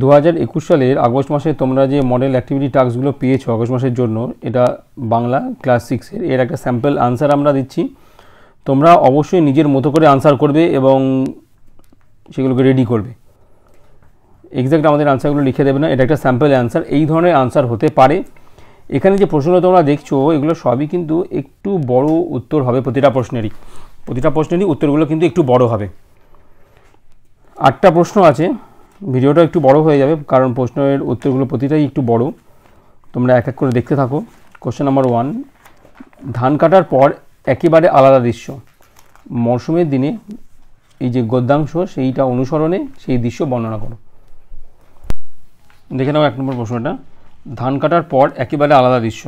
দু হাজার একুশ সালের আগস্ট মাসে তোমরা যে মডেল অ্যাক্টিভিটি টাস্কগুলো পেয়েছো আগস্ট মাসের জন্য এটা বাংলা ক্লাস সিক্সের এর একটা স্যাম্পল আনসার আমরা দিচ্ছি তোমরা অবশ্যই নিজের মতো করে আনসার করবে এবং সেগুলোকে রেডি করবে এক্স্যাক্ট আমাদের আনসারগুলো লিখে দেবে না এটা একটা স্যাম্পল অ্যান্সার এই ধরনের আনসার হতে পারে এখানে যে প্রশ্নগুলো তোমরা দেখছো এগুলো সবই কিন্তু একটু বড় উত্তর হবে প্রতিটা প্রশ্নেরই প্রতিটা প্রশ্নেরই উত্তরগুলো কিন্তু একটু বড় হবে আটটা প্রশ্ন আছে ভিডিওটা একটু বড় হয়ে যাবে কারণ প্রশ্নের উত্তরগুলো প্রতিটাই একটু বড় তোমরা এক এক করে দেখতে থাকো কোশ্চেন নাম্বার ওয়ান ধান কাটার পর একেবারে আলাদা দৃশ্য মরশুমের দিনে এই যে গদ্যাংশ সেইটা অনুসরণে সেই দৃশ্য বর্ণনা করো দেখে নাও এক নম্বর প্রশ্নটা ধান কাটার পর একেবারে আলাদা দৃশ্য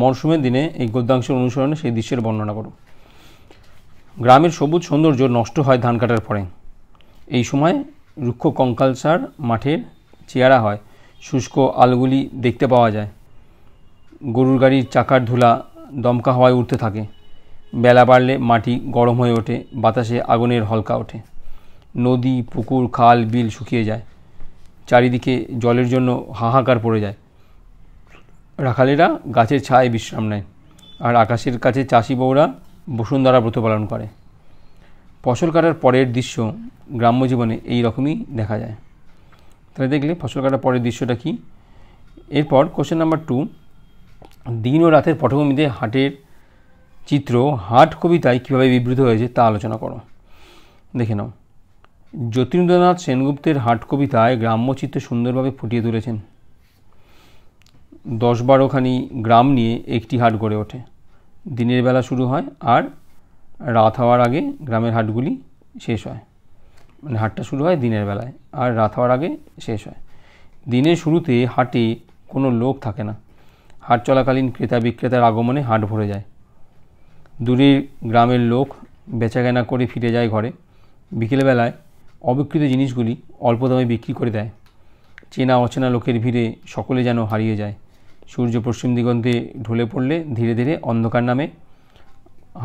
মরশুমের দিনে এই গদ্যাংশের অনুসরণে সেই দৃশ্যের বর্ণনা করো গ্রামের সবুজ সৌন্দর্য নষ্ট হয় ধান কাটার পরে এই সময় রুক্ষ কঙ্কালসার মাঠের চেহারা হয় শুষ্ক আলগুলি দেখতে পাওয়া যায় গরুর গাড়ির চাকার ধুলা দমকা হওয়ায় উঠতে থাকে বেলা বাড়লে মাটি গরম হয়ে ওঠে বাতাসে আগুনের হলকা ওঠে নদী পুকুর খাল বিল শুকিয়ে যায় চারিদিকে জলের জন্য হাহাকার পড়ে যায় রাখালেরা গাছের ছায় বিশ্রাম নেয় আর আকাশের কাছে চাষি বউরা বসুন্ধরা ব্রত পালন করে ফসল কাটার পরের দৃশ্য গ্রাম্য জীবনে এই রকমই দেখা যায় তাহলে দেখলে ফসল কাটার পরের দৃশ্যটা কি এরপর কোশ্চেন নাম্বার টু দিন ও রাতের পটভূমিতে হাটের চিত্র হাট কবিতায় কীভাবে বিবৃত হয়েছে তা আলোচনা করো দেখে নাও যতীন্দ্রনাথ সেনগুপ্তের হাট কবিতায় গ্রাম্য চিত্র সুন্দরভাবে ফুটিয়ে তুলেছেন দশ বারোখানি গ্রাম নিয়ে একটি হাট গড়ে ওঠে দিনের বেলা শুরু হয় আর রাত হওয়ার আগে গ্রামের হাটগুলি শেষ হয় মানে হাটটা শুরু হয় দিনের বেলায় আর রাত হওয়ার আগে শেষ হয় দিনের শুরুতে হাটে কোনো লোক থাকে না হাট চলাকালীন ক্রেতা বিক্রেতার আগমনে হাট ভরে যায় দূরের গ্রামের লোক বেচাকেনা করে ফিরে যায় ঘরে বিকেলবেলায় অবিকৃত জিনিসগুলি অল্প দামে বিক্রি করে দেয় চেনা অচেনা লোকের ভিড়ে সকলে যেন হারিয়ে যায় সূর্য পশ্চিম দিগন্তে ঢলে পড়লে ধীরে ধীরে অন্ধকার নামে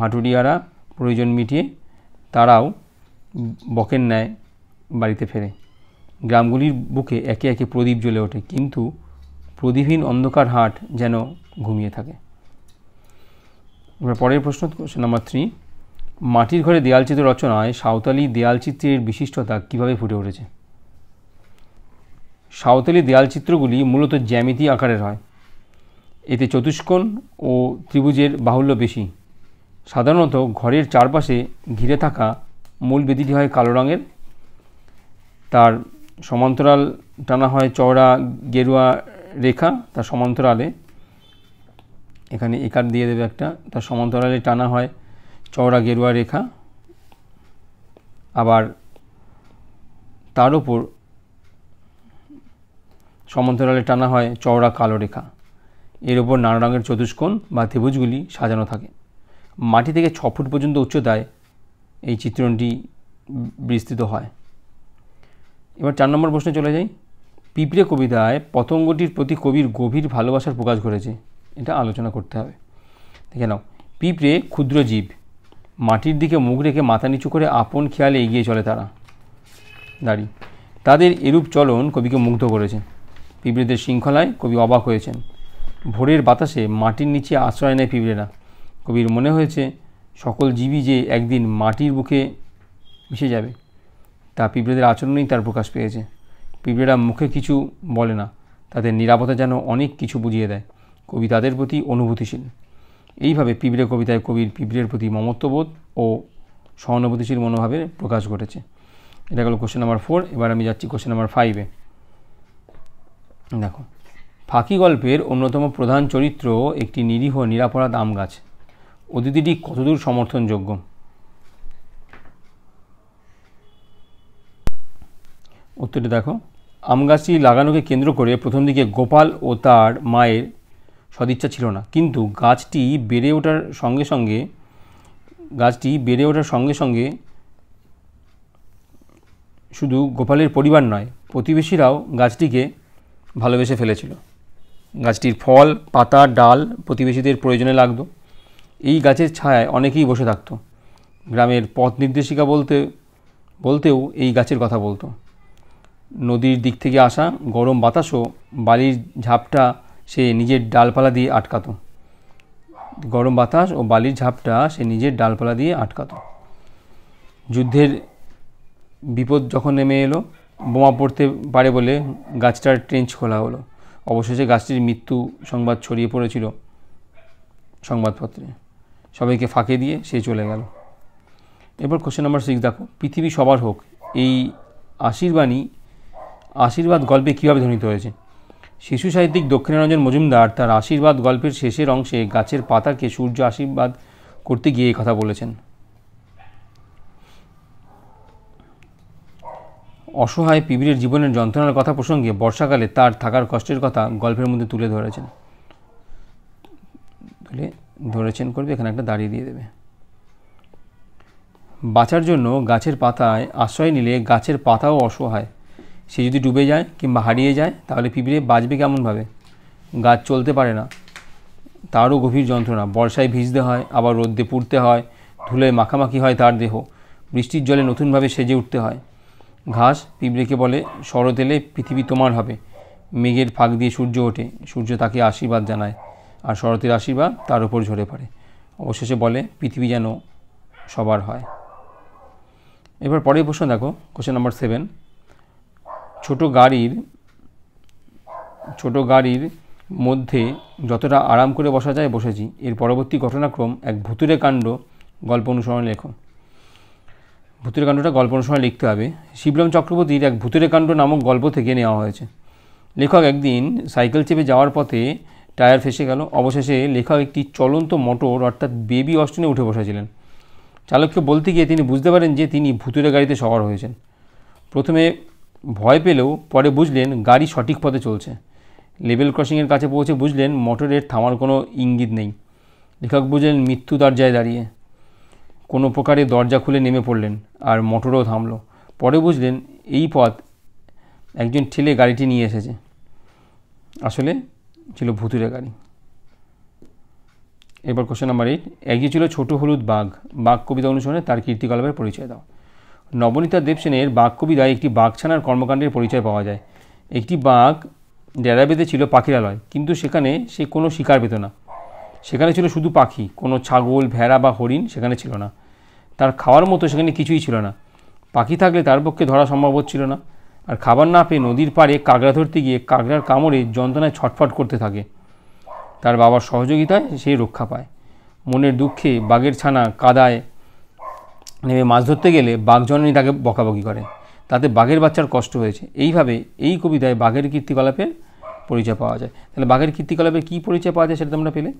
হাঁটুরিয়ারা প্রয়োজন মিটিয়ে তারাও বকের ন্যায় বাড়িতে ফেরে গ্রামগুলির বুকে একে একে প্রদীপ জ্বলে ওঠে কিন্তু প্রদীপহীন অন্ধকার হাট যেন ঘুমিয়ে থাকে এবার পরের প্রশ্ন কোশ্চেন নাম্বার থ্রি মাটির ঘরে দেয়ালচিত্র রচনায় সাঁওতালি দেয়ালচিত্রের বিশিষ্টতা কিভাবে ফুটে উঠেছে সাঁওতালি দেয়ালচিত্রগুলি মূলত জ্যামিতি আকারের হয় এতে চতুষ্কোণ ও ত্রিভুজের বাহুল্য বেশি সাধারণত ঘরের চারপাশে ঘিরে থাকা মূল বেদিটি হয় কালো রঙের তার সমান্তরাল টানা হয় চওড়া গেরুয়া রেখা তার সমান্তরালে এখানে একার দিয়ে দেবে একটা তার সমান্তরালে টানা হয় চওড়া গেরুয়া রেখা আবার তার উপর সমান্তরালে টানা হয় চওড়া কালো রেখা এর ওপর নানা রঙের চতুষ্কোণ বা ত্রিভুজগুলি সাজানো থাকে মাটি থেকে ছ ফুট পর্যন্ত উচ্চতায় এই চিত্রণটি বিস্তৃত হয় এবার চার নম্বর প্রশ্নে চলে যাই পিঁপড়ে কবিতায় পতঙ্গটির প্রতি কবির গভীর ভালোবাসার প্রকাশ করেছে এটা আলোচনা করতে হবে দেখে নাও পিঁপড়ে ক্ষুদ্র জীব মাটির দিকে মুখ রেখে মাথা নিচু করে আপন খেয়ালে এগিয়ে চলে তারা দাঁড়ি তাদের এরূপ চলন কবিকে মুগ্ধ করেছে পিঁপড়েদের শৃঙ্খলায় কবি অবাক হয়েছেন ভোরের বাতাসে মাটির নিচে আশ্রয় নেয় পিঁপড়েরা কবির মনে হয়েছে সকল জীবী যে একদিন মাটির বুকে মিশে যাবে তা পিঁপড়েদের আচরণেই তার প্রকাশ পেয়েছে পিঁপড়েরা মুখে কিছু বলে না তাদের নিরাপত্তা যেন অনেক কিছু বুঝিয়ে দেয় কবি তাদের প্রতি অনুভূতিশীল এইভাবে পিঁপড়ে কবিতায় কবির পিঁপড়ের প্রতি মমত্ববোধ ও সহানুভূতিশীল মনোভাবের প্রকাশ ঘটেছে এটা গেল কোশ্চেন নাম্বার ফোর এবার আমি যাচ্ছি কোশ্চেন নাম্বার ফাইভে দেখো ফাঁকি গল্পের অন্যতম প্রধান চরিত্র একটি নিরীহ নিরাপরাধ আম গাছ অতিথিটি কতদূর সমর্থনযোগ্য উত্তরটি দেখো আমগাছটি লাগানোকে কেন্দ্র করে প্রথম দিকে গোপাল ও তার মায়ের সদিচ্ছা ছিল না কিন্তু গাছটি বেড়ে ওঠার সঙ্গে সঙ্গে গাছটি বেড়ে ওঠার সঙ্গে সঙ্গে শুধু গোপালের পরিবার নয় প্রতিবেশীরাও গাছটিকে ভালোবেসে ফেলেছিল গাছটির ফল পাতা ডাল প্রতিবেশীদের প্রয়োজনে লাগতো এই গাছের ছায়ায় অনেকেই বসে থাকত গ্রামের পথ নির্দেশিকা বলতে বলতেও এই গাছের কথা বলতো নদীর দিক থেকে আসা গরম বাতাসও বালির ঝাপটা সে নিজের ডালপালা দিয়ে আটকাত গরম বাতাস ও বালির ঝাপটা সে নিজের ডালপালা দিয়ে আটকাত যুদ্ধের বিপদ যখন নেমে এলো বোমা পড়তে পারে বলে গাছটার ট্রেঞ্চ খোলা হলো অবশেষে গাছটির মৃত্যু সংবাদ ছড়িয়ে পড়েছিল সংবাদপত্রে সবাইকে ফাঁকে দিয়ে সে চলে গেল এরপর কোশ্চেন নাম্বার সিক্স দেখো পৃথিবী সবার হোক এই আশীর্বাণী আশীর্বাদ গল্পে কীভাবে ধ্বনিত হয়েছে শিশু সাহিত্যিক দক্ষিণারঞ্জন মজুমদার তার আশীর্বাদ গল্পের শেষের অংশে গাছের পাতাকে সূর্য আশীর্বাদ করতে গিয়ে কথা বলেছেন অসহায় পিবিরের জীবনের যন্ত্রণার কথা প্রসঙ্গে বর্ষাকালে তার থাকার কষ্টের কথা গল্পের মধ্যে তুলে ধরেছেন কালারও চেন করবে এখানে একটা দাঁড়িয়ে দিয়ে দেবে বাঁচার জন্য গাছের পাতায় আশ্রয় নিলে গাছের পাতাও অসহায় সে যদি ডুবে যায় কিংবা হারিয়ে যায় তাহলে পিঁপড়ে বাঁচবে কেমনভাবে গাছ চলতে পারে না তারও গভীর যন্ত্রণা বর্ষায় ভিজতে হয় আবার রোদ্দে পুড়তে হয় ধুলে মাখামাখি হয় তার দেহ বৃষ্টির জলে নতুনভাবে সেজে উঠতে হয় ঘাস পিঁপড়েকে বলে এলে পৃথিবী তোমার হবে মেঘের ফাঁক দিয়ে সূর্য ওঠে সূর্য তাকে আশীর্বাদ জানায় আর শরতের আশীর্বাদ তার উপর ঝরে পড়ে অবশেষে বলে পৃথিবী যেন সবার হয় এবার পরের প্রশ্ন দেখো কোশ্চেন নাম্বার সেভেন ছোট গাড়ির ছোট গাড়ির মধ্যে যতটা আরাম করে বসা যায় বসেছি এর পরবর্তী ঘটনাক্রম এক ভুতুরে কাণ্ড গল্প অনুসরণ লেখো ভূতের কাণ্ডটা গল্প অনুসরণে লিখতে হবে শিবরাম চক্রবর্তীর এক ভুতুরে কাণ্ড নামক গল্প থেকে নেওয়া হয়েছে লেখক একদিন সাইকেল চেপে যাওয়ার পথে টায়ার ফেসে গেল অবশেষে লেখাও একটি চলন্ত মোটর অর্থাৎ বেবি অস্টনে উঠে বসেছিলেন চালককে বলতে গিয়ে তিনি বুঝতে পারেন যে তিনি ভূতুরে গাড়িতে সওয়ার হয়েছেন প্রথমে ভয় পেলেও পরে বুঝলেন গাড়ি সঠিক পথে চলছে লেভেল ক্রসিংয়ের কাছে পৌঁছে বুঝলেন মোটরের থামার কোনো ইঙ্গিত নেই লেখক বুঝলেন মৃত্যু দরজায় দাঁড়িয়ে কোনো প্রকারে দরজা খুলে নেমে পড়লেন আর মোটরও থামলো পরে বুঝলেন এই পথ একজন ঠেলে গাড়িটি নিয়ে এসেছে আসলে ছিল ভুতুরে গাড়ি এরপর কোশ্চেন নাম্বার এইট একই ছিল ছোট হলুদ বাঘ বাঘ কবিতা অনুসরণে তার কীর্তিকলাপের পরিচয় দাও নবনীতা দেবসেনের বাঘ কবিতায় একটি বাঘছানার কর্মকাণ্ডের পরিচয় পাওয়া যায় একটি বাঘ ডেরা বেঁধে ছিল পাখিরালয় কিন্তু সেখানে সে কোনো শিকার পেত না সেখানে ছিল শুধু পাখি কোনো ছাগল ভেড়া বা হরিণ সেখানে ছিল না তার খাওয়ার মতো সেখানে কিছুই ছিল না পাখি থাকলে তার পক্ষে ধরা সম্ভব হচ্ছিল না আর খাবার না পেয়ে নদীর পাড়ে কাঁকড়া ধরতে গিয়ে কাঁকড়ার কামড়ে যন্ত্রণায় ছটফট করতে থাকে তার বাবার সহযোগিতায় সে রক্ষা পায় মনের দুঃখে বাঘের ছানা কাদায় নেমে মাছ ধরতে গেলে বাঘজননী তাকে বকাবকি করে তাতে বাঘের বাচ্চার কষ্ট হয়েছে এইভাবে এই কবিতায় বাঘের কীর্তিকলাপের পরিচয় পাওয়া যায় তাহলে বাঘের কীর্তিকলাপের কী পরিচয় পাওয়া যায় সেটা তোমরা পেলে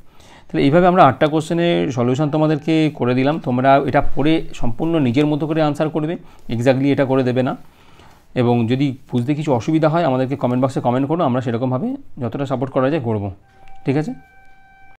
তাহলে এইভাবে আমরা আটটা কোশ্চেনের সলিউশন তোমাদেরকে করে দিলাম তোমরা এটা পড়ে সম্পূর্ণ নিজের মতো করে আনসার করবে এক্স্যাক্টলি এটা করে দেবে না এবং যদি বুঝতে কিছু অসুবিধা হয় আমাদেরকে কমেন্ট বক্সে কমেন্ট করো আমরা সেরকমভাবে যতটা সাপোর্ট করা যায় করবো ঠিক আছে